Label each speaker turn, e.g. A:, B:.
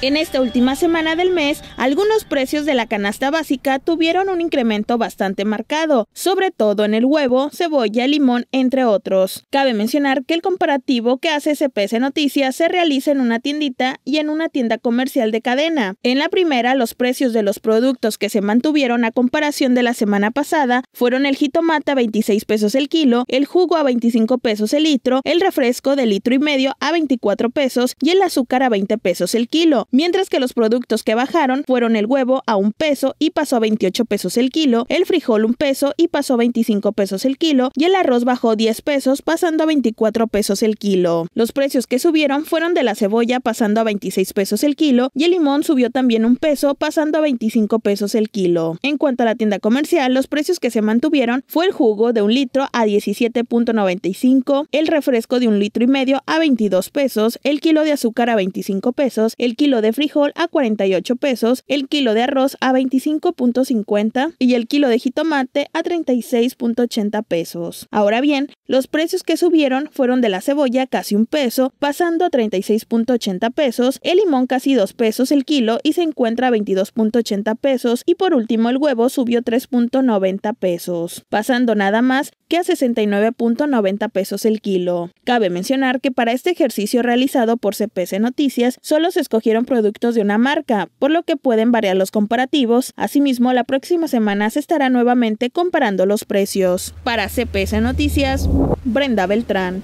A: En esta última semana del mes, algunos precios de la canasta básica tuvieron un incremento bastante marcado, sobre todo en el huevo, cebolla, limón, entre otros. Cabe mencionar que el comparativo que hace CPS Noticias se realiza en una tiendita y en una tienda comercial de cadena. En la primera, los precios de los productos que se mantuvieron a comparación de la semana pasada fueron el jitomate a 26 pesos el kilo, el jugo a 25 pesos el litro, el refresco de litro y medio a 24 pesos y el azúcar a 20 pesos el kilo mientras que los productos que bajaron fueron el huevo a un peso y pasó a 28 pesos el kilo, el frijol un peso y pasó a 25 pesos el kilo y el arroz bajó 10 pesos pasando a 24 pesos el kilo. Los precios que subieron fueron de la cebolla pasando a 26 pesos el kilo y el limón subió también un peso pasando a 25 pesos el kilo. En cuanto a la tienda comercial, los precios que se mantuvieron fue el jugo de un litro a 17.95, el refresco de un litro y medio a 22 pesos, el kilo de azúcar a 25 pesos, el kilo de frijol a 48 pesos, el kilo de arroz a 25.50 y el kilo de jitomate a 36.80 pesos. Ahora bien, los precios que subieron fueron de la cebolla casi un peso, pasando a 36.80 pesos, el limón casi dos pesos el kilo y se encuentra a 22.80 pesos y por último el huevo subió 3.90 pesos, pasando nada más que a 69.90 pesos el kilo. Cabe mencionar que para este ejercicio realizado por CPC Noticias solo se escogieron productos de una marca, por lo que pueden variar los comparativos. Asimismo, la próxima semana se estará nuevamente comparando los precios. Para CPC Noticias, Brenda Beltrán.